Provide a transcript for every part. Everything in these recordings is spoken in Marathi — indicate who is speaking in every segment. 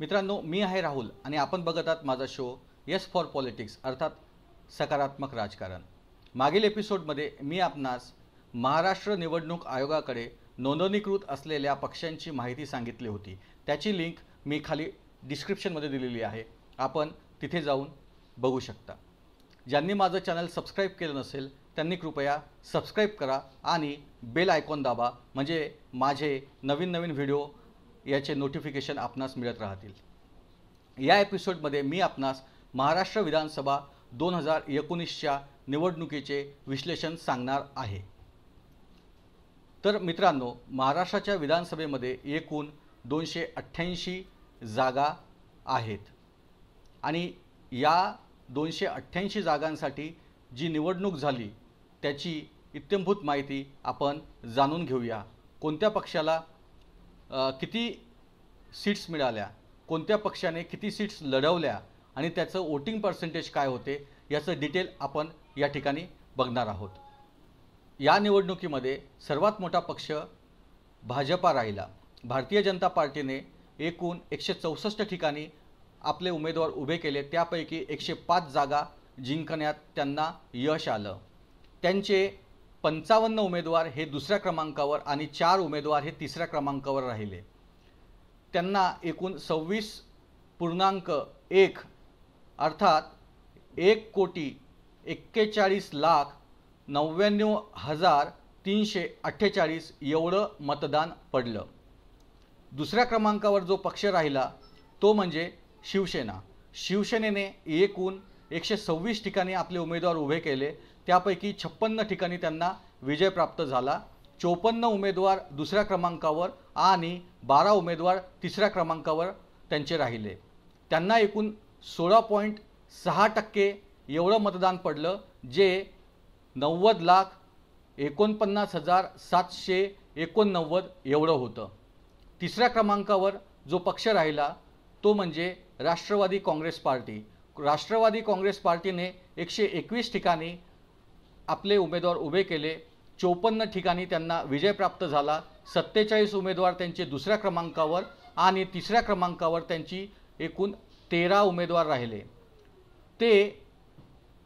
Speaker 1: मित्रांनो मी आहे राहुल आणि आपण बघत आहात माझा शो यस फॉर पॉलिटिक्स अर्थात सकारात्मक राजकारण मागील एपिसोडमध्ये मी आपणास महाराष्ट्र निवडणूक आयोगाकडे नोंदणीकृत असलेल्या पक्षांची माहिती सांगितली होती त्याची लिंक मी खाली डिस्क्रिप्शनमध्ये दिलेली आहे आपण तिथे जाऊन बघू शकता ज्यांनी माझं चॅनल सबस्क्राईब केलं नसेल त्यांनी कृपया सबस्क्राईब करा आणि बेल आयकॉन दाबा म्हणजे माझे नवीन नवीन व्हिडिओ याचे नोटिफिकेशन आपणास मिळत राहतील या एपिसोडमध्ये मी आपणास महाराष्ट्र विधानसभा दोन हजार एकोणीसच्या निवडणुकीचे विश्लेषण सांगणार आहे तर मित्रांनो महाराष्ट्राच्या विधानसभेमध्ये एकूण दोनशे अठ्ठ्याऐंशी जागा आहेत आणि या दोनशे अठ्ठ्याऐंशी जागांसाठी जी निवडणूक झाली त्याची इत्यंभूत माहिती आपण जाणून घेऊया कोणत्या पक्षाला किती सीट्स मिळाल्या कोणत्या पक्षाने किती सीट्स लढवल्या आणि त्याचं वोटिंग पर्सेंटेज काय होते याचं डिटेल आपण या ठिकाणी बघणार आहोत या निवडणुकीमध्ये सर्वात मोठा पक्ष भाजपा राहिला भारतीय जनता पार्टीने एकूण एकशे चौसष्ट ठिकाणी आपले उमेदवार उभे केले त्यापैकी एकशे पाच जागा जिंकण्यात त्यांना यश आलं त्यांचे पंचावन्न उमेदवार हे दुसऱ्या क्रमांकावर आणि चार उमेदवार हे तिसऱ्या क्रमांकावर राहिले त्यांना एकूण सव्वीस पूर्णांक एक अर्थात एक कोटी एक्केचाळीस लाख नव्याण्णव हजार तीनशे अठ्ठेचाळीस एवढं मतदान पडलं दुसऱ्या क्रमांकावर जो पक्ष राहिला तो म्हणजे शिवसेना शिवसेनेने एकूण एकशे सव्वीस ठिकाणी आपले उमेदवार उभे केले त्यापैकी छप्पन्न ठिकाणी त्यांना विजय प्राप्त झाला चोपन्न उमेदवार दुसऱ्या क्रमांकावर आणि बारा उमेदवार तिसऱ्या क्रमांकावर त्यांचे राहिले त्यांना एकूण सोळा पॉईंट सहा टक्के एवढं मतदान पडलं जे नव्वद लाख एकोणपन्नास हजार सातशे एकोणनव्वद एवढं होतं तिसऱ्या क्रमांकावर जो पक्ष राहिला तो म्हणजे Rashtrawadi Congress Party Rashtrawadi Congress पार्टीने एकशे एकवीस ठिकाणी आपले उमेदवार उभे केले चोपन्न ठिकाणी त्यांना विजय प्राप्त झाला सत्तेचाळीस उमेदवार त्यांचे दुसऱ्या क्रमांकावर आणि तिसऱ्या क्रमांकावर त्यांची एकूण तेरा उमेदवार राहिले ते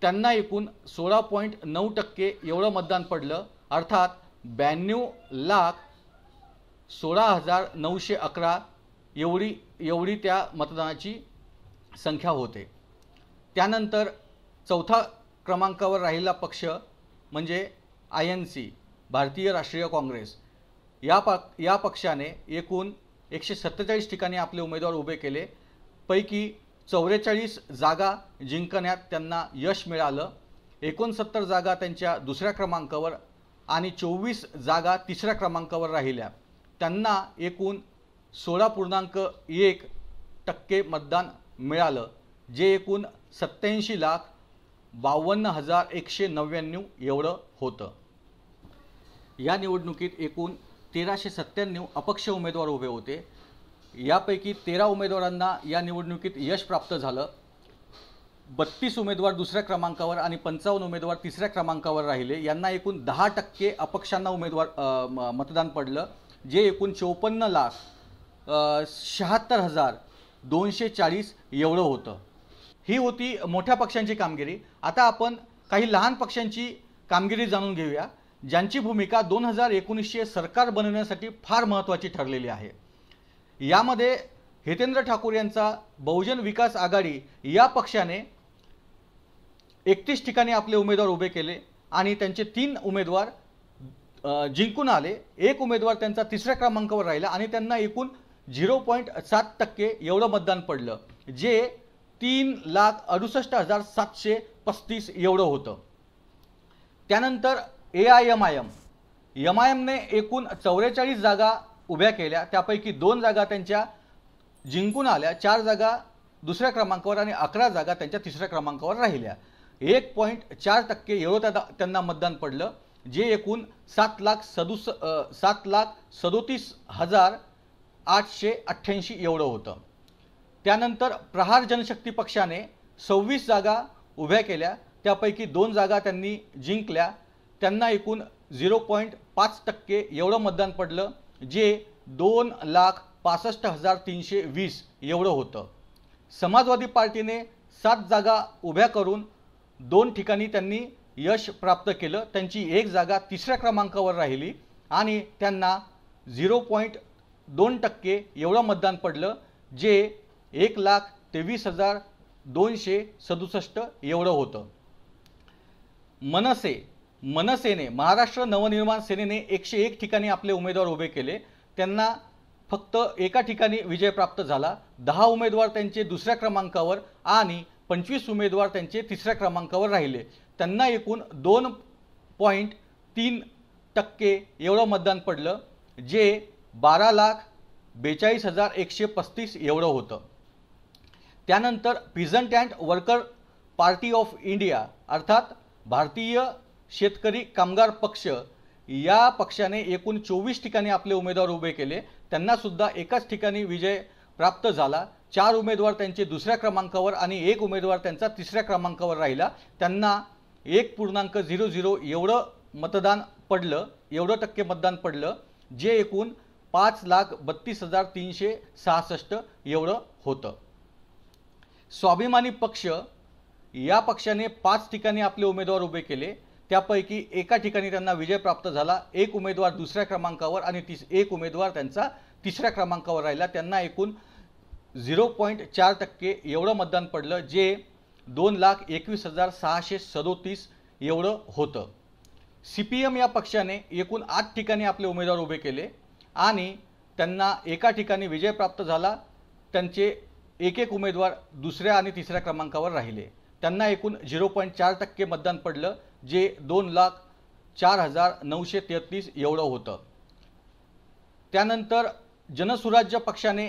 Speaker 1: त्यांना एकूण सोळा पॉईंट नऊ टक्के एवढं मतदान पडलं अर्थात ब्याण्णव लाख सोळा हजार नऊशे अकरा एवढी एवढी त्या मतदानाची संख्या होते त्यानंतर चौथा क्रमांकावर राहिला पक्ष म्हणजे आय एन सी भारतीय राष्ट्रीय काँग्रेस या पा या पक्षाने एकूण एकशे सत्तेचाळीस ठिकाणी आपले उमेदवार उभे केले पैकी चौवेचाळीस जागा जिंकण्यात त्यांना यश मिळालं एकोणसत्तर जागा त्यांच्या दुसऱ्या क्रमांकावर आणि चोवीस जागा तिसऱ्या क्रमांकावर राहिल्या त्यांना एकूण सोळा पूर्णांक एक टक्के मतदान मिळालं जे एकूण सत्त्याऐंशी लाख बावन्न हजार एकशे नव्याण्णव एवढं होतं या निवडणुकीत एकूण तेराशे सत्त्याण्णव अपक्ष उमेदवार उभे होते यापैकी तेरा उमेदवारांना या निवडणुकीत यश प्राप्त झालं बत्तीस उमेदवार दुसऱ्या क्रमांकावर आणि पंचावन्न उमेदवार तिसऱ्या क्रमांकावर राहिले यांना एकूण दहा टक्के अपक्षांना उमेदवार मतदान पडलं जे एकूण चौपन्न लाख शहात्तर हजार दोनशे चाळीस एवढं होतं ही होती मोठ्या पक्षांची कामगिरी आता आपण काही लहान पक्षांची कामगिरी जाणून घेऊया ज्यांची भूमिका दोन हजार एकोणीसशे सरकार बनवण्यासाठी फार महत्त्वाची ठरलेली आहे यामध्ये हितेंद्र ठाकूर यांचा बहुजन विकास आघाडी या पक्षाने एकतीस ठिकाणी आपले उमेदवार उभे केले आणि त्यांचे तीन उमेदवार जिंकून आले एक उमेदवार त्यांचा तिसऱ्या क्रमांकावर राहिला आणि त्यांना एकूण झिरो पॉईंट सात टक्के एवढं मतदान पडलं जे तीन लाख अडुसष्ट हजार सातशे पस्तीस एवढं होतं त्यानंतर A I M I M M I M एकूण चौवेचाळीस जागा उभ्या केल्या त्यापैकी दोन जागा त्यांच्या जिंकून आल्या चार जागा दुसऱ्या क्रमांकावर आणि अकरा जागा त्यांच्या तिसऱ्या क्रमांकावर राहिल्या एक पॉईंट चार टक्के एवढं त्या त्यांना मतदान पडलं जे एकूण सात लाख सदुस सात लाख सदोतीस हजार आठशे अठ्ठ्याऐंशी एवढं होतं त्यानंतर प्रहार जनशक्ती पक्षाने सव्वीस जागा उभ्या केल्या त्यापैकी दोन जागा त्यांनी जिंकल्या त्यांना एकूण झिरो पॉईंट पाच टक्के एवढं मतदान पडलं जे दोन लाख पासष्ट हजार तीनशे वीस एवढं होतं समाजवादी पार्टीने सात जागा उभ्या करून दोन ठिकाणी त्यांनी यश प्राप्त केलं त्यांची एक जागा तिसऱ्या क्रमांकावर राहिली आणि त्यांना झिरो पॉईंट दोन टक्के एवढं मतदान पडलं जे एक लाख तेवीस हजार दोनशे सदुसष्ट एवढं होतं मनसे मनसेने महाराष्ट्र नवनिर्माण सेनेने एकशे एक ठिकाणी आपले उमेदवार उभे केले त्यांना फक्त एका ठिकाणी विजय प्राप्त झाला दहा उमेदवार त्यांचे दुसऱ्या क्रमांकावर आणि पंचवीस उमेदवार त्यांचे तिसऱ्या क्रमांकावर राहिले त्यांना एकूण दोन पॉईंट तीन टक्के एवढं मतदान पडलं जे बारा लाख बेचाळीस हजार एकशे पस्तीस एवढं होतं त्यानंतर peasant and worker party of India अर्थात भारतीय शेतकरी कामगार पक्ष या पक्षाने एकूण चोवीस ठिकाणी आपले उमेदवार उभे केले त्यांनासुद्धा एकाच ठिकाणी विजय प्राप्त झाला चार उमेदवार त्यांचे दुसऱ्या क्रमांकावर आणि एक उमेदवार त्यांचा तिसऱ्या क्रमांकावर राहिला त्यांना एक पूर्णांक झिरो झिरो एवढं मतदान पडलं एवढं टक्के मतदान पडलं जे एकूण पाच लाख बत्तीस हजार तीनशे सहासष्ट एवढं होतं स्वाभिमानी पक्ष या पक्षाने पाच ठिकाणी आपले उमेदवार उभे केले त्यापैकी एका ठिकाणी त्यांना विजय प्राप्त झाला एक उमेदवार दुसऱ्या क्रमांकावर आणि तिस एक उमेदवार त्यांचा तिसऱ्या क्रमांकावर राहिला त्यांना एकूण झिरो पॉईंट चार टक्के एवढं मतदान पडलं जे दोन लाख एकवीस हजार सहाशे सदोतीस एवढं होतं सी पी एम या पक्षाने एकूण आठ ठिकाणी आपले उमेदवार उभे केले आणि त्यांना एका ठिकाणी विजय प्राप्त झाला त्यांचे एक एक उमेदवार दुसऱ्या आणि तिसऱ्या क्रमांकावर राहिले त्यांना एकूण झिरो पॉईंट चार टक्के मतदान पडलं जे दोन लाख चार हजार नऊशे तेहतीस एवढं होतं त्यानंतर जनसुराज्य पक्षाने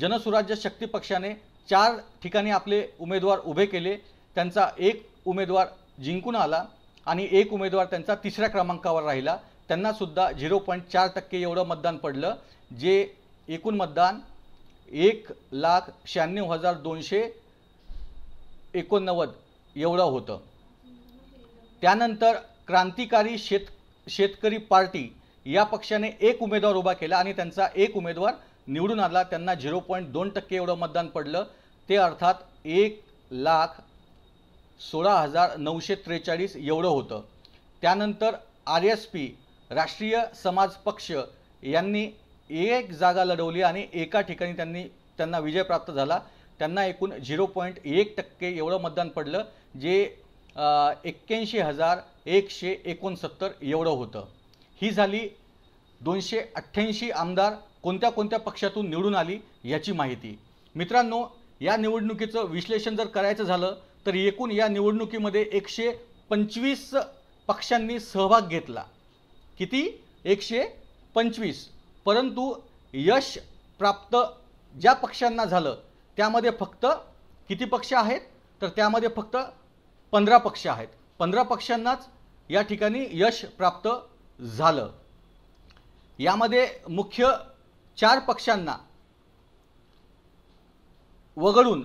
Speaker 1: जनसुराज्य शक्ती पक्षाने चार ठिकाणी आपले उमेदवार उभे केले त्यांचा एक उमेदवार जिंकून आला आणि एक उमेदवार त्यांचा तिसऱ्या क्रमांकावर राहिला त्यांनासुद्धा झिरो पॉईंट चार टक्के एवढं मतदान पडलं जे एकूण मतदान एक लाख शहाण्णव हजार दोनशे एकोणनव्वद एवढं होतं त्यानंतर क्रांतिकारी शेत शेतकरी पार्टी या पक्षाने एक उमेदवार उभा केला आणि त्यांचा एक उमेदवार निवडून आला त्यांना झिरो पॉईंट दोन टक्के एवढं मतदान पडलं ते अर्थात एक लाख सोळा हजार नऊशे त्रेचाळीस एवढं होतं त्यानंतर आर एस पी राष्ट्रीय समाज पक्ष यांनी एक जागा लढवली आणि एका ठिकाणी त्यांनी त्यांना विजय प्राप्त झाला त्यांना एकूण झिरो पॉईंट एक टक्के एवढं मतदान पडलं जे एक्क्याऐंशी हजार एकशे एकोणसत्तर एवढं होतं ही झाली दोनशे अठ्ठ्याऐंशी आमदार कोणत्या कोणत्या पक्षातून निवडून आली याची माहिती मित्रांनो या निवडणुकीचं विश्लेषण जर करायचं झालं तर एकूण या निवडणुकीमध्ये एकशे पंचवीस पक्षांनी सहभाग घेतला किती एकशे पंचवीस परंतु यश प्राप्त ज्या पक्षांना झालं त्यामध्ये फक्त किती पक्ष आहेत तर त्यामध्ये फक्त पंधरा पक्ष आहेत पंधरा पक्षांनाच या ठिकाणी यश प्राप्त झालं यामध्ये मुख्य चार पक्षांना वगळून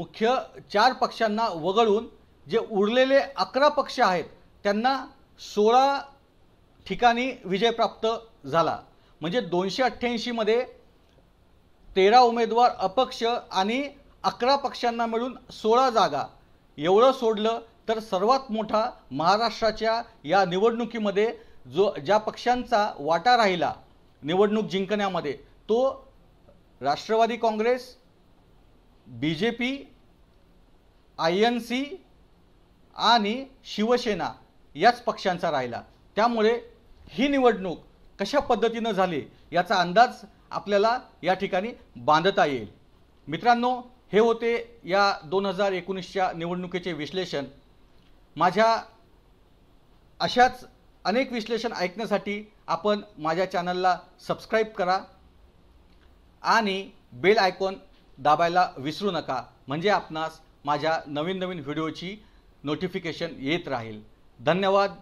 Speaker 1: मुख्य चार पक्षांना वगळून जे उरलेले अकरा पक्ष आहेत त्यांना सोळा ठिकाणी विजय प्राप्त झाला म्हणजे दोनशे अठ्ठ्याऐंशीमध्ये तेरा उमेदवार अपक्ष आणि अकरा पक्षांना मिळून सोळा जागा एवढं सोडलं तर सर्वात मोठा महाराष्ट्राच्या या निवडणुकीमध्ये जो ज्या पक्षांचा वाटा राहिला निवडणूक जिंकण्यामध्ये तो Rashtrawadi Congress B J P I N C आणि शिवसेना याच पक्षांचा राहिला त्यामुळे ही निवडणूक कशा पद्धतीनं झाली याचा अंदाज आपल्याला या ठिकाणी बांधता येईल मित्रांनो हे होते या दोन हजार एकोणीसच्या निवडणुकीचे विश्लेषण माझ्या अशाच अनेक विश्लेषण ऐकण्यासाठी आपण माझ्या चॅनलला सबस्क्राईब करा आणि बेल आयकॉन दाबायला विसरू नका म्हणजे आपणास माझ्या नवीन नवीन व्हिडिओची नोटिफिकेशन येत राहील धन्यवाद